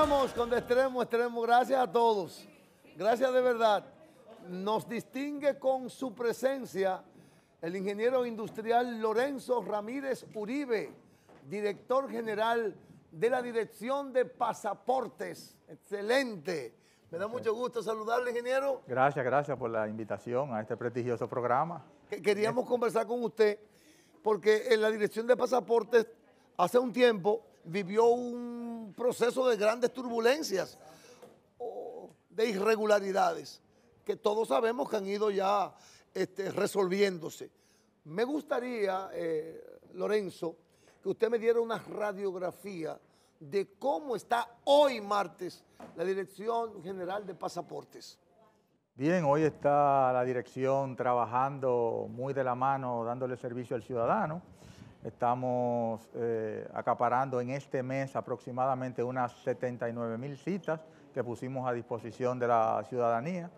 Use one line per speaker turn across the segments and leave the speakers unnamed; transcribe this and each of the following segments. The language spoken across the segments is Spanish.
¡Vamos con Extremo, Extremo. Gracias a todos. Gracias de verdad. Nos distingue con su presencia el ingeniero industrial Lorenzo Ramírez Uribe, director general de la Dirección de Pasaportes. Excelente. Me da mucho gusto saludarle, ingeniero.
Gracias, gracias por la invitación a este prestigioso programa.
Queríamos conversar con usted porque en la Dirección de Pasaportes hace un tiempo vivió un proceso de grandes turbulencias, de irregularidades, que todos sabemos que han ido ya este, resolviéndose. Me gustaría, eh, Lorenzo, que usted me diera una radiografía de cómo está hoy martes la Dirección General de Pasaportes.
Bien, hoy está la dirección trabajando muy de la mano, dándole servicio al ciudadano. Estamos eh, acaparando en este mes aproximadamente unas 79 mil citas que pusimos a disposición de la ciudadanía.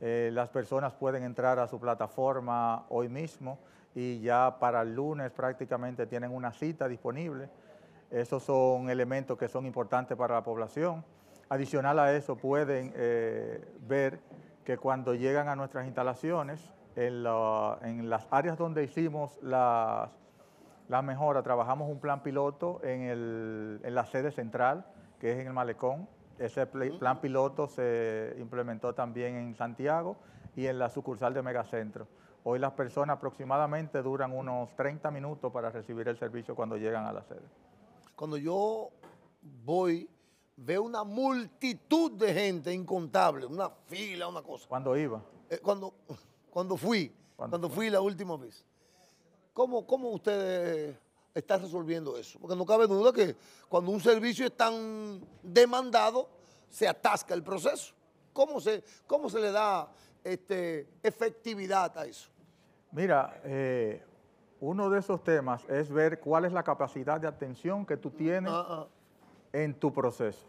Eh, las personas pueden entrar a su plataforma hoy mismo y ya para el lunes prácticamente tienen una cita disponible. Esos son elementos que son importantes para la población. Adicional a eso pueden eh, ver que cuando llegan a nuestras instalaciones, en las áreas donde hicimos las la mejora, trabajamos un plan piloto en, la sede central, que es en el Malecón. Ese plan piloto se implementó también en Santiago y en la sucursal de Megacentro. Hoy las personas aproximadamente duran unos 30 minutos para recibir el servicio cuando llegan a la sede.
Cuando yo voy, veo una multitud de gente incontable, una fila, una cosa. ¿Cuándo iba? Eh, cuando, cuando fui, cuando fui la última vez. ¿Cómo, cómo ustedes eh, están resolviendo eso? Porque no cabe duda que cuando un servicio es tan demandado, se atasca el proceso. ¿Cómo se, cómo se le da este, efectividad a eso?
Mira, eh, uno de esos temas es ver cuál es la capacidad de atención que tú tienes ah, ah. en tu proceso.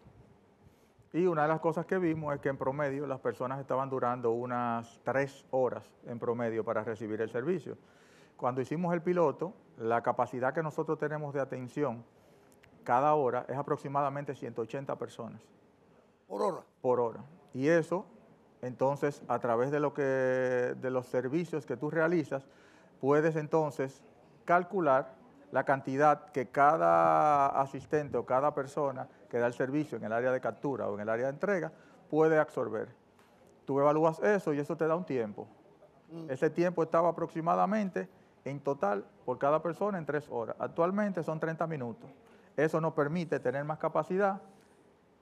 Y una de las cosas que vimos es que en promedio las personas estaban durando unas tres horas en promedio para recibir el servicio. Cuando hicimos el piloto, la capacidad que nosotros tenemos de atención cada hora es aproximadamente 180 personas. ¿Por hora? Por hora. Y eso, entonces, a través de, lo que, de los servicios que tú realizas, puedes entonces calcular la cantidad que cada asistente o cada persona que da el servicio en el área de captura o en el área de entrega puede absorber. Tú evalúas eso y eso te da un tiempo. Mm. Ese tiempo estaba aproximadamente en total por cada persona en tres horas. Actualmente son 30 minutos. Eso nos permite tener más capacidad,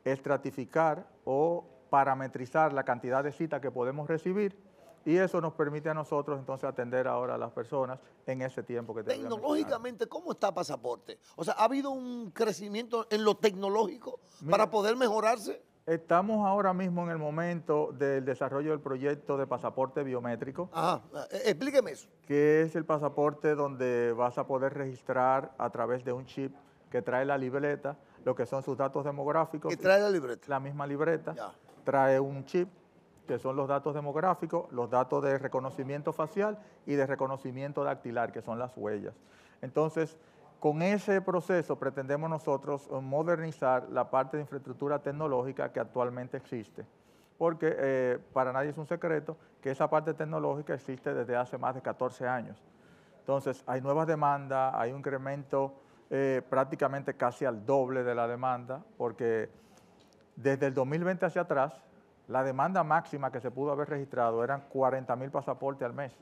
estratificar o parametrizar la cantidad de citas que podemos recibir y eso nos permite a nosotros entonces atender ahora a las personas en ese tiempo que tenemos. Tecnológicamente, ¿cómo está Pasaporte? O sea, ¿ha habido un crecimiento en lo tecnológico para poder mejorarse? Estamos ahora mismo en el momento del desarrollo del proyecto de pasaporte biométrico. Ajá,
eh, explíqueme eso.
Que es el pasaporte donde vas a poder registrar a través de un chip que trae la libreta, lo que son sus datos demográficos. Que trae la libreta? La misma libreta. Trae un chip, que son los datos demográficos, los datos de reconocimiento facial y de reconocimiento dactilar, que son las huellas. Entonces, con ese proceso pretendemos nosotros eh, modernizar la parte de infraestructura tecnológica que actualmente existe, porque eh, para nadie es un secreto que esa parte tecnológica existe desde hace más de 14 años. Entonces, hay nuevas demandas, hay un incremento eh, prácticamente casi al doble de la demanda, porque desde el 2020 hacia atrás, la demanda máxima que se pudo haber registrado eran 40 mil pasaportes al mes.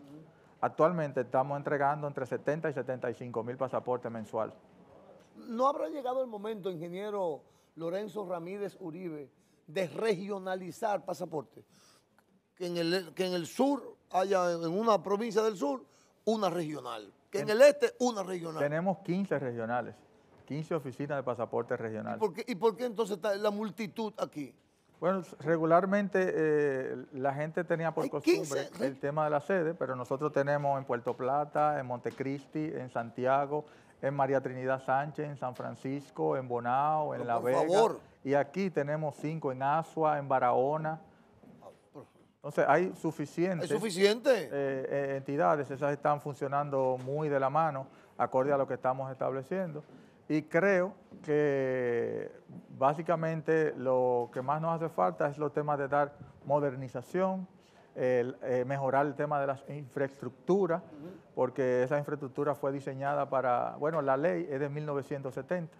Actualmente estamos entregando entre 70 y 75 mil pasaportes mensual.
¿No habrá llegado el momento, ingeniero Lorenzo Ramírez Uribe, de regionalizar pasaportes? Que en el, sur haya, en una provincia del sur, una regional. Que en, el este, una
regional. Tenemos 15 regionales, 15 oficinas de pasaportes regionales.
y por qué entonces está
la multitud aquí? Bueno, regularmente eh, la gente tenía por costumbre el tema de la sede, pero nosotros tenemos en Puerto Plata, en Montecristi, en Santiago, en María Trinidad Sánchez, en San Francisco, en Bonao, en La Vega. Y aquí tenemos cinco en Asua, en Barahona. Entonces hay suficientes, eh, eh, entidades, esas están funcionando muy de la mano, acorde a lo que estamos estableciendo. Y creo que básicamente lo que más nos hace falta es los temas de dar modernización, eh, mejorar el tema de las infraestructura, porque esa infraestructura fue diseñada para, bueno, la ley es de 1970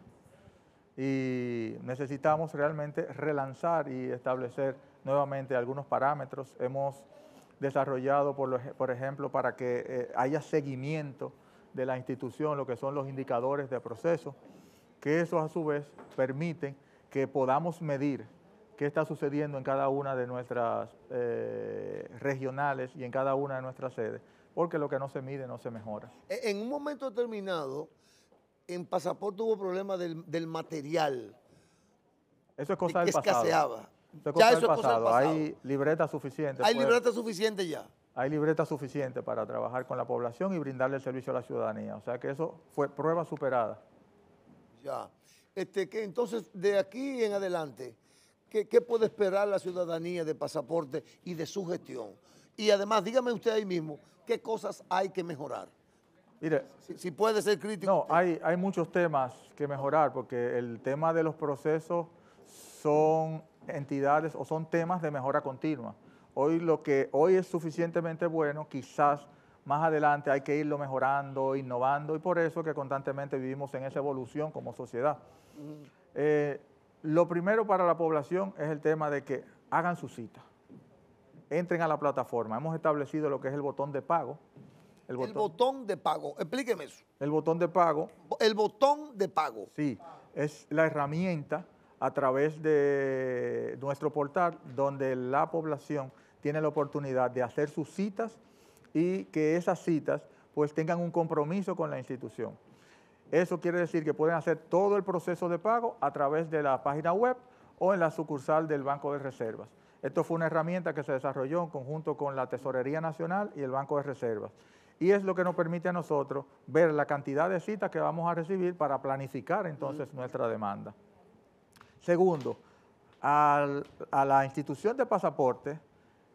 y necesitamos realmente relanzar y establecer nuevamente algunos parámetros. Hemos desarrollado, por, por ejemplo, para que eh, haya seguimiento de la institución, lo que son los indicadores de proceso, que eso a su vez permite que podamos medir qué está sucediendo en cada una de nuestras eh, regionales y en cada una de nuestras sedes, porque lo que no se mide no se mejora.
E, en un momento determinado, en Pasaporte hubo problemas del, material.
Eso es cosa del pasado. Escaseaba.
ya eso Es cosa del pasado.
Hay libretas suficientes. Hay libretas suficientes ya hay libreta suficiente para trabajar con la población y brindarle el servicio a la ciudadanía. O sea que eso fue prueba superada.
Ya. Este, que entonces, de aquí en adelante, ¿qué, puede esperar la ciudadanía de pasaporte y de su gestión?
Y además, dígame usted ahí mismo, ¿qué cosas hay que mejorar? Mire, si, puede ser crítico. No, hay muchos temas que mejorar, porque el tema de los procesos son entidades o son temas de mejora continua. Hoy lo que hoy es suficientemente bueno, quizás más adelante hay que irlo mejorando, innovando, y por eso que constantemente vivimos en esa evolución como sociedad. Eh, lo primero para la población es el tema de que hagan su cita, entren a la plataforma. Hemos establecido lo que es el botón de pago. el botón de pago, explíqueme eso. El botón de pago. El botón de pago. Sí, es la herramienta a través de nuestro portal donde la población tiene la oportunidad de hacer sus citas y que esas citas pues tengan un compromiso con la institución. Eso quiere decir que pueden hacer todo el proceso de pago a través de la página web o en la sucursal del Banco de Reservas. Esto fue una herramienta que se desarrolló en conjunto con la Tesorería Nacional y el Banco de Reservas. Y es lo que nos permite a nosotros ver la cantidad de citas que vamos a recibir para planificar entonces nuestra demanda. Segundo, a la institución de pasaporte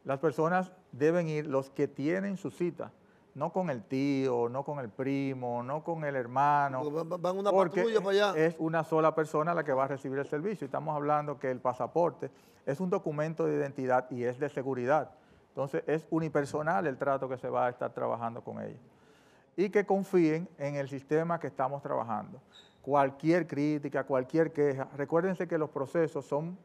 las personas deben ir, los que tienen su cita, no con el tío, no con el primo, no con el hermano. Van, porque para allá. Es una sola persona la que va a recibir el servicio. Estamos hablando que el pasaporte es un documento de identidad y es de seguridad. Entonces es unipersonal el trato que se va a estar trabajando con ellos. Y que confíen en el sistema que estamos trabajando. Cualquier crítica, cualquier queja, recuérdense que los procesos son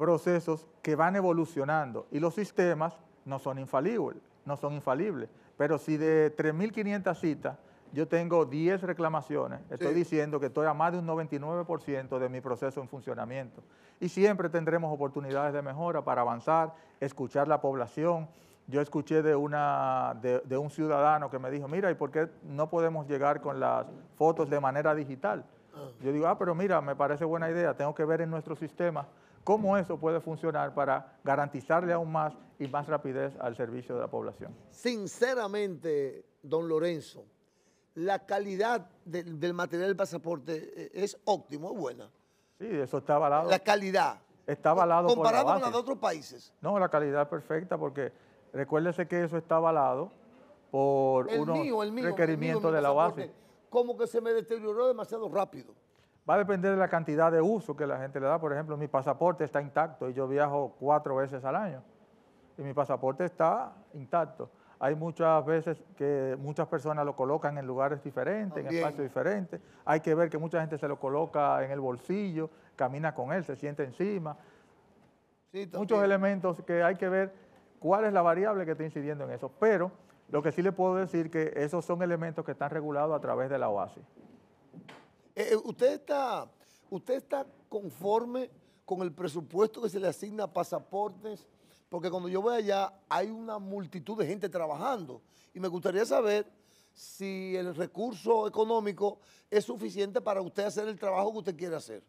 procesos que van evolucionando y los sistemas no son infalibles, no son infalibles. Pero si de 3.500 citas yo tengo 10 reclamaciones, estoy diciendo que estoy a más de un 99% de mi proceso en funcionamiento. Y siempre tendremos oportunidades de mejora para avanzar, escuchar la población. Yo escuché de, una, de, de un ciudadano que me dijo, mira, ¿y por qué no podemos llegar con las fotos de manera digital? Ah. Yo digo, ah, pero mira, me parece buena idea, tengo que ver en nuestro sistema cómo eso puede funcionar para garantizarle aún más y más rapidez al servicio de la población.
Sinceramente, don Lorenzo, la calidad del material del pasaporte eh, es óptimo, es buena.
Sí, eso está avalado. La calidad. Está avalado por la con la de otros países. No, la calidad es perfecta porque recuérdese que eso está avalado por uno unos de la base.
Como que se me deterioró demasiado rápido.
Va a depender de la cantidad de uso que la gente le da. Por ejemplo, mi pasaporte está intacto y yo viajo cuatro veces al año. Y mi pasaporte está intacto. Hay muchas veces que muchas personas lo colocan en lugares diferentes, en espacios diferentes. Hay que ver que mucha gente se lo coloca en el bolsillo, camina con él, se siente encima. Muchos elementos que hay que ver cuál es la variable que está incidiendo en eso. Pero lo que sí le puedo decir que esos son elementos que están regulados a través de la OASI.
Eh, eh, usted, está, ¿Usted está conforme con el presupuesto que se le asigna a pasaportes? Porque cuando yo voy allá hay una multitud de gente trabajando y me gustaría saber si el recurso económico es suficiente para usted hacer el trabajo que usted quiere hacer.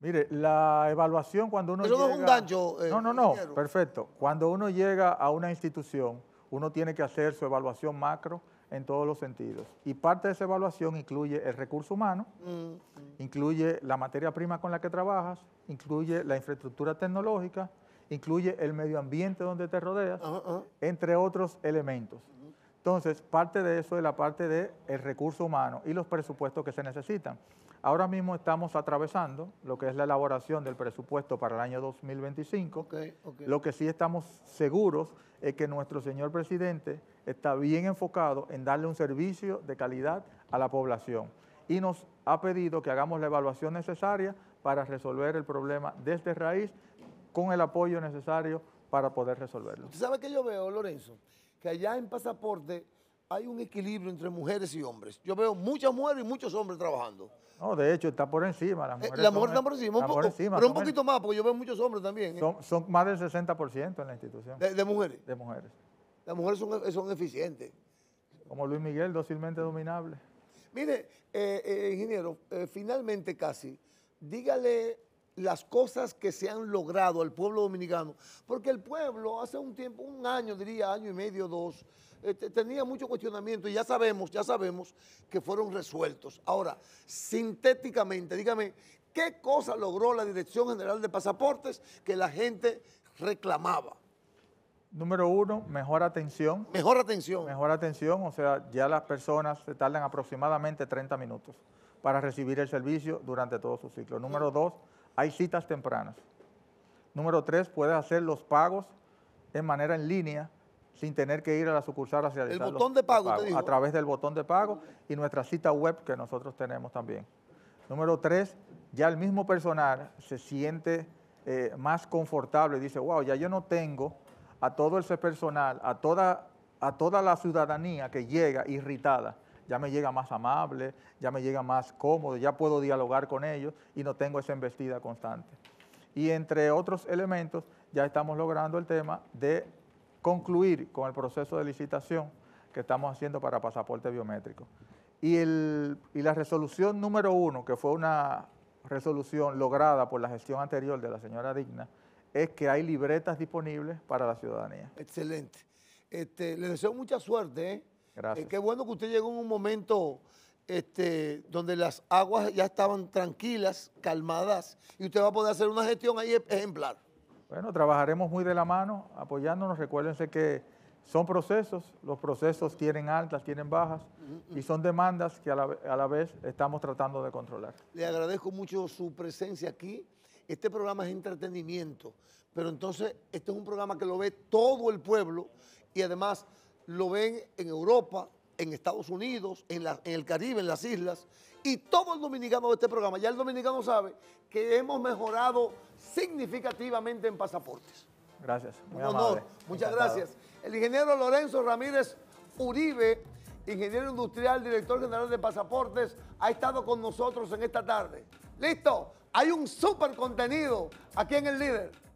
Mire, la evaluación cuando uno Eso no es un gancho. Eh, no, no, no, perfecto. Cuando uno llega a una institución, uno tiene que hacer su evaluación macro en todos los sentidos. Y parte de esa evaluación incluye el recurso humano, mm. incluye la materia prima con la que trabajas, incluye la infraestructura tecnológica, incluye el medio ambiente donde te rodeas, entre otros elementos. Entonces, parte de eso es la parte del recurso humano y los presupuestos que se necesitan. Ahora mismo estamos atravesando lo que es la elaboración del presupuesto para el año 2025. Lo que sí estamos seguros es que nuestro señor presidente está bien enfocado en darle un servicio de calidad a la población y nos ha pedido que hagamos la evaluación necesaria para resolver el problema desde este raíz con el apoyo necesario para poder resolverlo. ¿Usted
sabe qué yo veo, Lorenzo? Que allá en Pasaporte hay un equilibrio entre mujeres y hombres. Yo veo muchas mujeres y muchos hombres trabajando.
No, de hecho, está por encima. Las eh, mujeres eh, la mujer por encima, pero un poquito
más, porque yo veo muchos hombres también. ¿eh?
Son, más del 60% en la institución.
De, mujeres? De mujeres. Las mujeres son, eficientes. Como Luis Miguel, dócilmente dominable. Mire, eh, ingeniero, finalmente casi, dígale las cosas que se han logrado al pueblo dominicano, porque el pueblo hace un tiempo, un año diría, año y medio, dos, este, tenía mucho cuestionamiento y ya sabemos, ya sabemos que fueron resueltos. Ahora, sintéticamente, dígame, ¿qué cosa logró la Dirección General de Pasaportes que la gente reclamaba?
Número uno, mejor atención. Mejor atención. Mejor atención, o sea, ya las personas se tardan aproximadamente 30 minutos para recibir el servicio durante todo su ciclo. Número dos, hay citas tempranas. Número tres, puedes hacer los pagos en manera en línea sin tener que ir a la sucursal hacia el botón de pago, te digo. a través del botón de pago y nuestra cita web que nosotros tenemos también. Número tres, ya el mismo personal se siente eh, más confortable y dice, wow, ya yo no tengo a todo ese personal, a toda, a toda la ciudadanía que llega irritada ya me llega más amable, ya me llega más cómodo, ya puedo dialogar con ellos y no tengo esa embestida constante. Y entre otros elementos, ya estamos logrando el tema de concluir con el proceso de licitación que estamos haciendo para pasaporte biométrico. Y, el, la resolución número uno, que fue una resolución lograda por la gestión anterior de la señora Digna, es que hay libretas disponibles para la ciudadanía. Excelente. Este, deseo mucha suerte. ¿eh? Gracias. Eh, qué bueno que usted llegó en un momento
este, donde las aguas ya estaban tranquilas, calmadas, y usted va a poder hacer una gestión ahí e-, ejemplar.
Bueno, trabajaremos muy de la mano, apoyándonos. Recuérdense que son procesos, los procesos tienen altas, tienen bajas, y son demandas que a la vez estamos tratando de controlar.
Le agradezco mucho su presencia aquí. Este programa es entretenimiento, pero entonces este es un programa que lo ve todo el pueblo y además lo ven en Europa, en Estados Unidos, en, el Caribe, en las islas, y todo el dominicano de este programa, ya el dominicano sabe que hemos mejorado significativamente en pasaportes.
Gracias. Un honor,
muchas gracias. El ingeniero Lorenzo Ramírez Uribe, ingeniero industrial, director general de pasaportes, ha estado con nosotros en esta tarde. ¿Listo? Hay un
súper contenido aquí en El Líder.